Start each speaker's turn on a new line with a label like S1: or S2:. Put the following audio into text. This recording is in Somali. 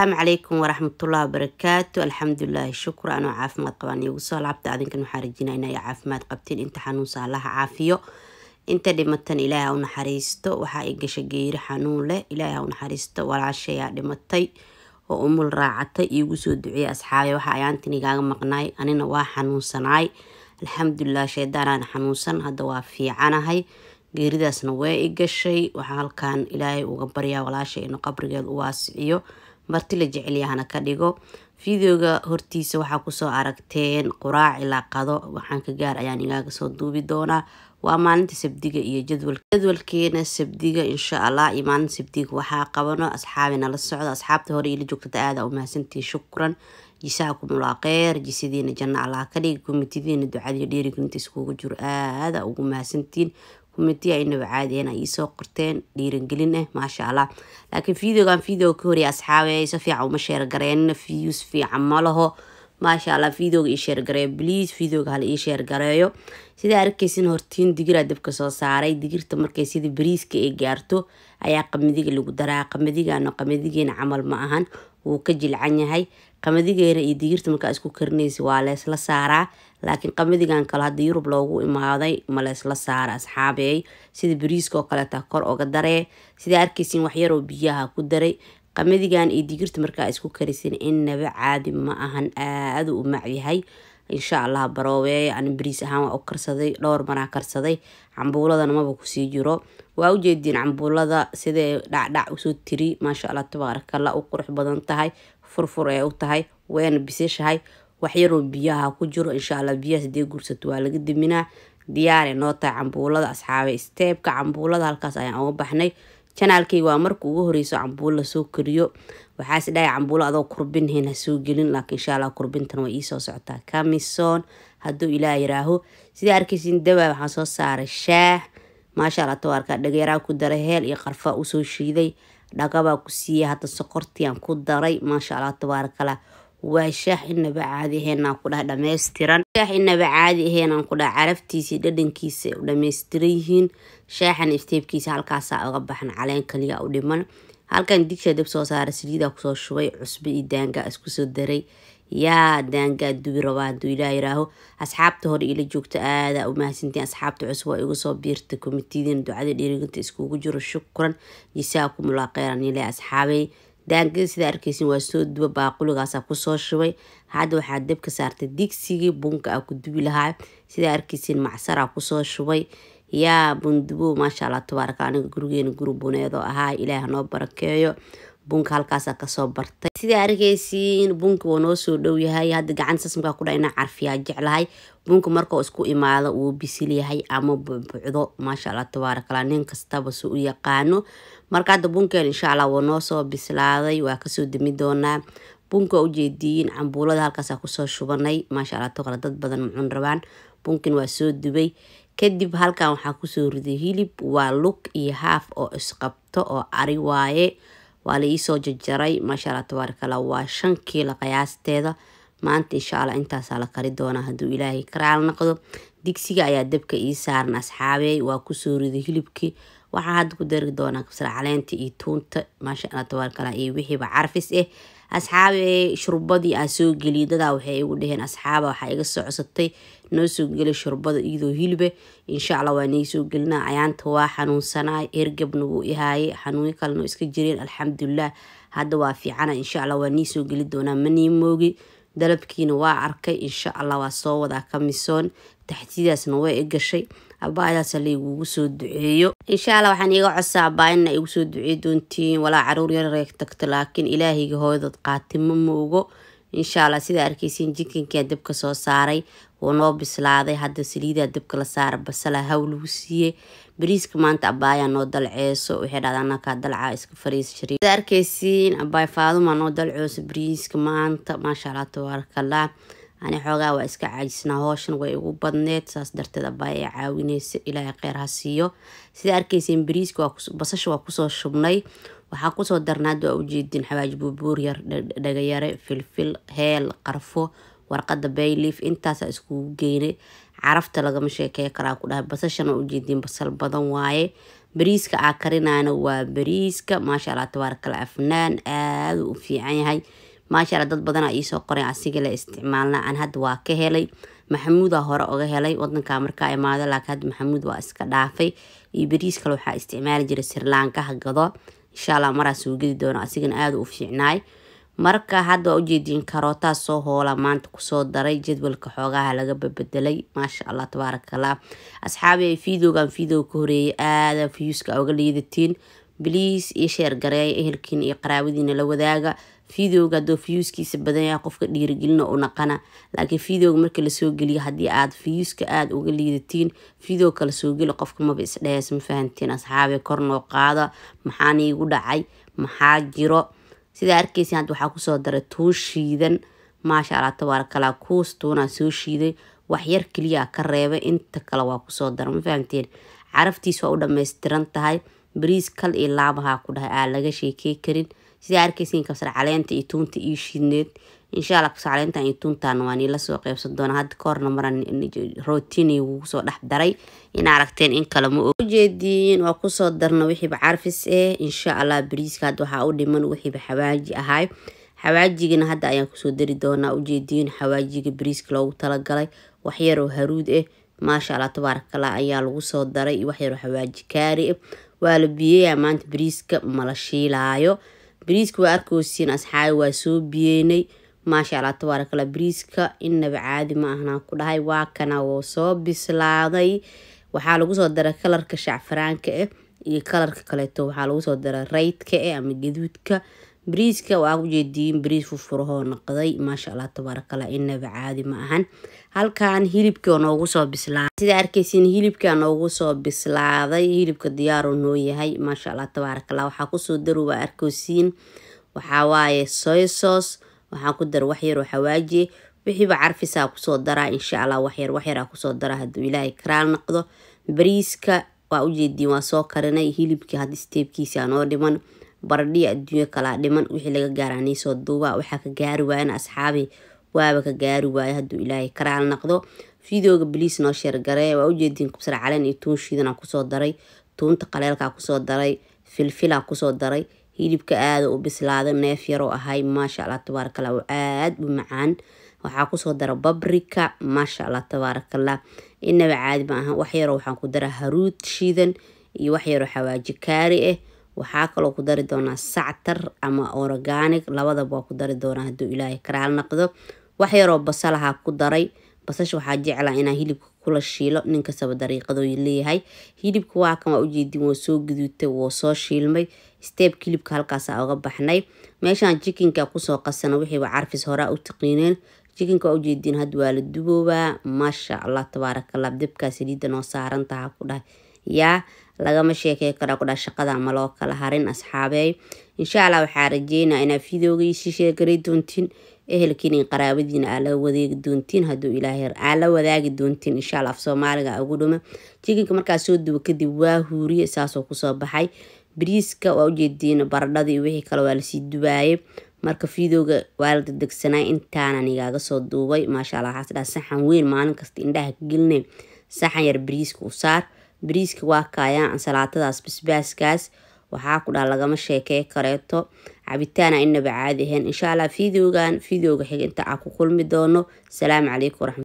S1: asalaamu calaykum waraxmatullahi wabarakaatu alxamdulilaahi shukr anoo caafimaad qabaan iigu soo laabta adinkan waxaa rajinayna ay caafimaad qabteen inta xanuunsa allaha caafiyo inta dhimatan ilaahi ha u naxariisto waxaa i gasha geeri xanuun leh ilaahi ha u naxariisto walaashayaa dhimatay oo umul raacatay iigu soo duceeyay asxaabe waxa ay igaaga maqnaay anina waa xanuunsanaay alxamdulilah sheedaanaan xanuunsan hadda waa fiicanahay geeridaasna waa i gashay waxaa halkaan ilaahay uga baryaa walaasha inuu qabrigeed u waasiciyo marti la jecelyahana ka dhigo videoga hortiisa waxaa kusoo aragteen quraac ilaa qado waxaan ka gaar ayaan igaaga soo duubi doonaa waa maalinta sabdiga iyo jadwalka sabdiga insha allah iyo maalinta sabdiga waxaa qabano asxaabi nala socda asxaabta hore ila joogtada aada umahadsantihi shukran jisaakum ulaa kheyr jisadiina janna allah ka dhig komitidiina ducadiiyo dheerigelinta iskugu jiro aada ugu mahadsantiin kuminti aynaba caadi a iisoo qorteen dhiirangelin ah eh, maasha allah laakiin videogan video ka horiya asxaabe si fiican uma sheergareen views fiican ma maasha allah videoga ii sheergareeyo bliis videoga hala ii sheergareeyo sidaa arkaysin hortiin digiraa dabka soo saaray digirta markay sida bariiska ay gaarto ayaa qamadiga lagu daraa qamadigano qamadigeena camal ma ahan wuu ka jilcan yahay qamadigeyna iyo digirta markaa isku karinaysa waa leesla saaraa laakiin qamadigan kale hadii yurub loogu imaaday maleesla saara asxaabeey sida briiskaoo kaleeta kor oga daree sida arkaysiin waxyaroo biyaha ku daray qamadigan iyo digirta markaa isku in naba caadi ma ahan aada u macyahay insha allah baroowe an bariis ahaan waa u karsaday dhowr maraa karsaday cambuuladan maba kusii jiro waa ujeediin cambuulada siday dhacdhac usoo tiri maasha allah tabaarakalla u qurux badan tahay furfur ee u tahay wayna bisashahay waxyaroo biyaha ku jiro insha alla biyahaas gursato waa laga diminaa diyaare noo cambuulada asxaabay steebka cambuulada halkaas ayaan uga baxnay janaalkay waa marka ugu horeyso cambuulo lasoo kariyo waxaas dhahay cambuulo adoo kurbinhayn ha soo gelin laakiin insha alla kurbintan way iisoo socotaa kamison hadduu ilaa yaraaho sidaa arkaysin dawaa waxaan soo saaray shaah maasha alla tawaarka dhageeraa ku daray heel iyo qarfa usoo shiiday dhagabaa ku siiyay hadda sokortiaan ku daray maasha alla tabaarkala waa shaah inaba caadi aheenaan kudhaha dhammaystiran shaah inaba caadi aheenaan kudhaha caraftiisii dhadhankiisa dhamaystiran yihiin shaaxan ifteebkiisa halkaasaa uga baxan caleen kaliya u dhiman halkan digsha dab soo saara saliidaa kusoo shubay cusbo iyo daangaa iskusoo daray yaa daangaa dubi rabaa haduu ilaa iraaho asxaabta hore ila joogta aadaa u mahadsantiin asxaabta cusub waa igu soo biirtay komitiidiina ducada dhiiriginta iskugu jiro shukran jisaakumulaa kheyran ilaa asxaabay daangeed sida arkaysin waa soo duba baaquligaasa kusoo shubay hadda waxaa dabka saartay digsigii bunka a ku dubi lahaa sidaa arkaysin macsaraa kusoo shubay yaa bundubo maasha allah tabaaraka aniga gurigeena guri buneedoo ahaa ilaah noo barakeeyo bunka halkaasa kasoo bartay sida argeysi in bunka uu noo soo dhow yahay hadda gacan sasmkaa kudha inaa carfiyaa jeclahay bunka markau isku imaado wuu bisil yahay ama bubucdo maasha alla tabaarakala nin kastaba si u yaqaano marka hadda bunkeen insha allah wuu noosoo bislaaday waa kasoo demi doonaa bunka ujeediyiin cambuulada halkaasa kusoo shubanay maasha alla taqala dad badan mucun rabaan bunkin waa soo dubay kadib halkan waxaa kusoo riday hilib waa luk iyo haaf oo isqabto oo ari waaye waa la iisoo jarjaray maasha alla tabaarikala waa shan kiila qiyaasteeda maanta insha alla intaasaa la kari doonaa hadduu ilaahay karaal raal naqdo digsiga ayaa dabka ii saaran asxaabey waa kusoo riday hilibkii waxaa hadda ku dari doonaa kabsar caleenta iyo tuunta maasha alla tabaarikala iyo wixiiba carfis ah asxaabee shurbadii aa soo geliyay dadaa waxay igu dhaheen asxaaba waxaa iga socsatay noo soo gela shurbada iyadoo hilbe insha alla waa nay soo gelinaa cayaanta waa xanuunsanaa hergabna nagu ihaaye xanuunyo kalenoo iska jireen alxamdulilah hadda waa fiicana insha alla waa nii soo geli doonaa manii moogi dalabkiina waa arkay insha alla waa soo wadaa kamisoon taxtidaasna waa i gashay abaayaasa laigugu soo duceeyo insha alla waxaan iiga codsaa abaayanna igu soo duceey doontiin walaa caruur yar reegtagta laakiin ilaahayga hooydood qaatimo moogo insha allah sida arkeysiin jinkankia dabka soo saaray wuu noo bislaaday hadda saliidaa dabka la saara basala haw lagu siiyey bariiska maanta abaayaa noo dalceeso waxay dhahda anakaa dalcaa iska fariisa shariif sida arkeysiin abaay faadumaa noo dalceeso bariiska maanta maasha allah tabaarakallah ani xoogaa waa iska caajisnaa hooshan way igu badneed saas darteed abaa ee caawineysa ilaahay kheyr ha siiyo sida arkeysiin bariiska basasha waa kusoo shubnay waxaa kusoo darnaad waa ujeedin xawaaj buubuuryar dhagayare filfil heel qarfo warqada bayliif intaasa iskugu geynay carafta lagama sheekey karaa ku dhahay basashana ujeedin basal badan waaye bariiska aa karinaana waa bariiska maasha alla tabaarakala afnaan aada u fiican yahay maasha alla dad badana iisoo qoreen asiga la isticmaalna aan hadda waa ka helay maxamuudaa hore oga helay wadanka markaa imaada laakiin hadda maxamuud waa iska dhaafay iyo bariis kale waxaa isticmaali jiray sirlaankaha gado insha allah maraa gedi doono asigana aada u fiicnaay marka hadda waa ujeediin karootaa soo hoola maanta kusoo daray jadwalka xoogaha laga babedelay maasha allah tabaarakallah asxaabi ay videogan video ka horeeyay aada fiyuuska uga liidatiin bliis iyo sheer gareeya ehelkiina iyo qaraabadiina la wadaaga videoga adoo fiyuuskiisa badan qofka dhiirigelina u naqana laakiin videoga marka lasoo geliyo hadii aad fiyuuska aada uga liidatiin video kala soo geli qofka maba isdhaheys ma fahantiin asxaabe kor noo qaada maxaana iigu dhacay maxaa jiro sidaa arkeysa hadda waxaa kusoo daray tuun shiidan maasha allah tabaarakala kuus tuunaa soo shiiday waxyar keliyaa ka reebay inta kale waa kusoo daray ma fahamteen caraftiis waa u dhammaystiran tahay bariis kal iyo laabahaa ku dhahay aan laga sheekey karin sidaa arkeysiin kabsar caleenta iyo tuunta ii shiidneed insha kabsar caleentan iyo tuuntan waan iila soo qeybsan doona hadda ka maran rootini wugu soo dhex daray ina aragteen in kale ma ujeediin waa kusoo darna wixiiba carfis eh insha allah bariiska hadda waxaa u dhiman wixiiba xawaaji ahay xawaajigana hadda ayaan kusoo dari doonaa ujeediin xawaajiga bariiska loogu talagalay waxyaroo haruud eh maasha allah tabaarakallah ayaa lagu soo daray waxyaroo xawaaji kaari ah waa la biyeyaa maanta bariiska mala shiilaayo bariiska waa arkoosiin asxaabi waa soo biyeenay maasha allah tabaaraka alla bariiska innaba caadi ma ahnaan ku dhahay waa kana woo soo bislaaday waxaa lagu soo daray kalarka shacfaraanka eh iyo kalarka kaleeto waxaa lagu soo daray raydka eh ama gaduudka briiska waa u jeediin bariis fufurahoo naqday maasha allah tabaarakala inaba caadi ma ahan halkan hilibka noogu soo bislaaday sida arkaysiin hilibka noogu soo bislaaday hilibka diyaaro noo yahay maasha allah tabaarakala waxaa kusoo dari waa waxaa waaye soy waxaan ku dar waxyaroo xawaaji wixiiba carfisaa kusoo daraa insha allah waxyar waxyaraa kusoo daraa haduu ilaahay karaal noqdo bariiska waa ujeediin waa soo karinay hilibka hadda steebkiisaa noo dhiman baradhii adduunyo kalaa dhiman wixii laga gaaraa duuba waxaa ka gaari waayana asxaabi waaba ka gaari waaya hadduu ilaahay karaal naqdo videoga bliis noo sheergaree waa ujeediin kubsar caleen iyo tuun shiidanaa kusoo daray tuunta qaleelkaa kusoo daray filfilaa kusoo daray hilibka aada u bislaaday neef yaroo ahay maasha allah tabaarakallah oo aada u macaan waxaa kusoo dara babrika maasha allah tabaarakallah inaba caadi ma aha wax yaroo waxaan ku daraa haruud shiidan iyo wax yaroo xawaaji kaari ah waxaa kaloo ku dari doonaa sactar ama organic labadaba ku dari doonaa haduu ilaahay karaal naqdo wax yaroo basalaha ku daray basasha waxaa jeclaa inaa hilibka kula shiilo nin kastaba dariiqadooy leeyahay hilibka waa kan ujeedin waa soo guduutay woo soo shiilmay steebka hilibka halkaasa oga baxnay meeshaan jikinka kusoo qasana wixiiba carfis horaa u taqiineen jikinka waa ujeediin had waa la duboobaa maasha allah tabaarakallah dabkaa saliidda noo saarantaha ku dhahay yaa lagama sheekey karo kudha shaqada ma loo kala harin asxaabeey insha allah waxaa rajeynaa inaa fideogiisii sheegaray doontiin ehelkiin in qaraabadiina aa la wadeegi doontiin haduu ilaahay aa la wadaagi doontiin insha af soomaaliga ugu dhuma jiginka markaa soo duba kadib waa huuriye saasoo kusoo baxay biriiska waa ujeediin baradhadii wixii kale waa lasii dubaayay marka fideoga waa la degdegsanay intaanan igaaga soo duubay maasha waxaas dhaha saxan weyn maalin kasta indhaha ka geline saxan yar biriiska u saar bariiska waa kaayaan ansalaatadaas basbaaskaas waxaa ku dhaa lagama sheekee kareeto cabitaana inaba caadi ahayn insha allah videogan videoga xiga inta aa ku kulmi doono salaamu calaykum waraxmat